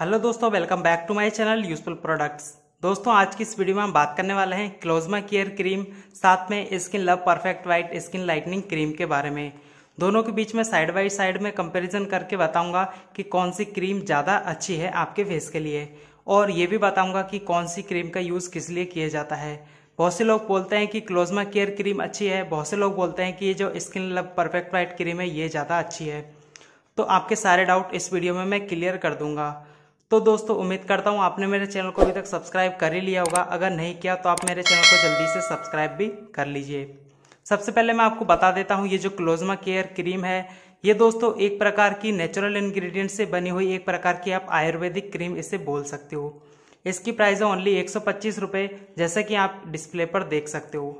hello दोस्तों welcome back to my channel useful products दोस्तों आज की इस वीडियो में हम बात करने वाले हैं क्लोजमा केयर क्रीम साथ में skin love perfect white skin lightning cream के बारे में दोनों के बीच में साइड बाय साइड में कंपैरिजन करके बताऊंगा कि कौन सी क्रीम ज़्यादा अच्छी है आपके फेस के लिए और ये भी बताऊंगा कि कौन सी क्रीम का यूज़ किस लिए किया जाता है बहुत से लोग बोलते हैं कि क्लोजमा केयर क्रीम अच्छी है बहुत से लोग बोलते हैं कि ये जो skin love perfect white cream है ये ज़्यादा अच्छी है तो आपके सारे डाउट इस वीडियो में मैं क्लियर कर दूंगा तो दोस्तों उम्मीद करता हूँ आपने मेरे चैनल को अभी तक सब्सक्राइब कर ही लिया होगा अगर नहीं किया तो आप मेरे चैनल को जल्दी से सब्सक्राइब भी कर लीजिए सबसे पहले मैं आपको बता देता हूँ ये जो क्लोजमा केयर क्रीम है ये दोस्तों एक प्रकार की नेचुरल इन्ग्रीडियंट से बनी हुई एक प्रकार की आप आयुर्वेदिक क्रीम इसे बोल सकते हो इसकी प्राइस है ओनली एक सौ जैसे कि आप डिस्प्ले पर देख सकते हो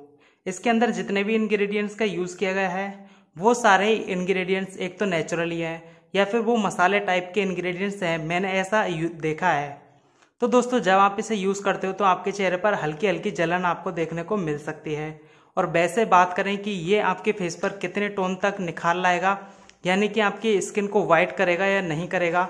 इसके अंदर जितने भी इन्ग्रीडियंट्स का यूज़ किया गया है वो सारे इन्ग्रीडियंट्स एक तो नेचुरल ही है या फिर वो मसाले टाइप के इंग्रेडिएंट्स हैं मैंने ऐसा देखा है तो दोस्तों जब आप इसे यूज़ करते हो तो आपके चेहरे पर हल्की हल्की जलन आपको देखने को मिल सकती है और वैसे बात करें कि ये आपके फेस पर कितने टोन तक निखार लाएगा यानी कि आपकी स्किन को वाइट करेगा या नहीं करेगा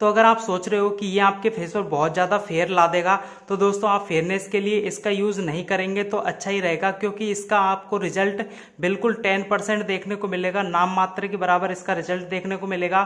तो अगर आप सोच रहे हो कि ये आपके फेस पर बहुत ज़्यादा फेयर ला देगा तो दोस्तों आप फेयरनेस के लिए इसका यूज़ नहीं करेंगे तो अच्छा ही रहेगा क्योंकि इसका आपको रिजल्ट बिल्कुल टेन परसेंट देखने को मिलेगा नाम मात्र के बराबर इसका रिजल्ट देखने को मिलेगा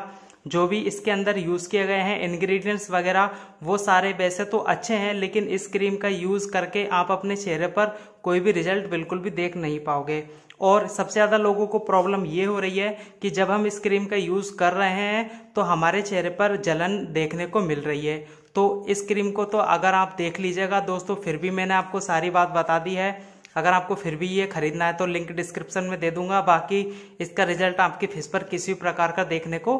जो भी इसके अंदर यूज़ किए गए हैं इंग्रेडिएंट्स वगैरह वो सारे वैसे तो अच्छे हैं लेकिन इस क्रीम का यूज़ करके आप अपने चेहरे पर कोई भी रिजल्ट बिल्कुल भी देख नहीं पाओगे और सबसे ज़्यादा लोगों को प्रॉब्लम ये हो रही है कि जब हम इस क्रीम का यूज़ कर रहे हैं तो हमारे चेहरे पर जलन देखने को मिल रही है तो इस क्रीम को तो अगर आप देख लीजिएगा दोस्तों फिर भी मैंने आपको सारी बात बता दी है अगर आपको फिर भी ये खरीदना है तो लिंक डिस्क्रिप्शन में दे दूंगा बाकी इसका रिजल्ट आपकी फेस पर किसी प्रकार का देखने को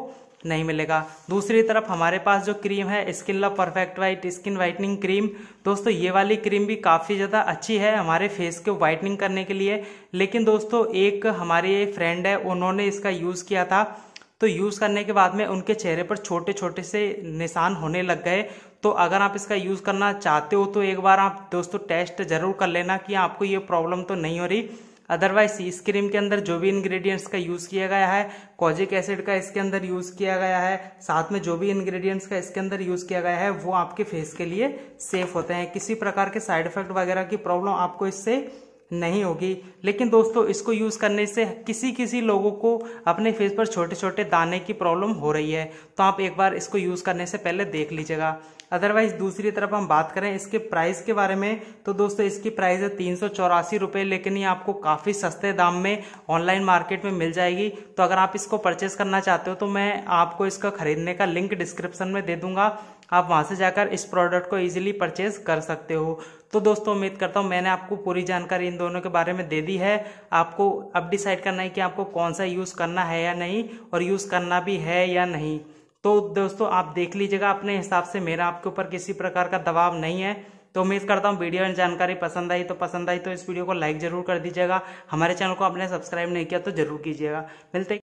नहीं मिलेगा दूसरी तरफ हमारे पास जो क्रीम है skin love perfect white skin whitening cream दोस्तों ये वाली क्रीम भी काफ़ी ज़्यादा अच्छी है हमारे फेस को वाइटनिंग करने के लिए लेकिन दोस्तों एक हमारे फ्रेंड है उन्होंने इसका यूज़ किया था तो यूज़ करने के बाद में उनके चेहरे पर छोटे छोटे से निशान होने लग गए तो अगर आप इसका यूज़ करना चाहते हो तो एक बार आप दोस्तों टेस्ट ज़रूर कर लेना कि आपको ये प्रॉब्लम तो नहीं हो रही अदरवाइज इस क्रीम के अंदर जो भी इंग्रेडिएंट्स का यूज़ किया गया है कॉजिक एसिड का इसके अंदर यूज़ किया गया है साथ में जो भी इंग्रेडिएंट्स का इसके अंदर यूज़ किया गया है वो आपके फेस के लिए सेफ होते हैं किसी प्रकार के साइड इफेक्ट वगैरह की प्रॉब्लम आपको इससे नहीं होगी लेकिन दोस्तों इसको यूज़ करने से किसी किसी लोगों को अपने फेस पर छोटे छोटे दाने की प्रॉब्लम हो रही है तो आप एक बार इसको यूज़ करने से पहले देख लीजिएगा अदरवाइज दूसरी तरफ हम बात करें इसके प्राइस के बारे में तो दोस्तों इसकी प्राइस है तीन सौ चौरासी रुपये लेकिन ये आपको काफ़ी सस्ते दाम में ऑनलाइन मार्केट में मिल जाएगी तो अगर आप इसको परचेस करना चाहते हो तो मैं आपको इसका खरीदने का लिंक डिस्क्रिप्शन में दे दूंगा आप वहाँ से जाकर इस प्रोडक्ट को ईजिली परचेज कर सकते हो तो दोस्तों उम्मीद करता हूँ मैंने आपको पूरी जानकारी इन दोनों के बारे में दे दी है आपको अब डिसाइड करना है कि आपको कौन सा यूज़ करना है या नहीं और यूज़ करना भी है या नहीं तो दोस्तों आप देख लीजिएगा अपने हिसाब से मेरा आपके ऊपर किसी प्रकार का दबाव नहीं है तो उम्मीद करता हूँ वीडियो एंड जानकारी पसंद आई तो पसंद आई तो इस वीडियो को लाइक जरूर कर दीजिएगा हमारे चैनल को आपने सब्सक्राइब नहीं किया तो जरूर कीजिएगा मिलते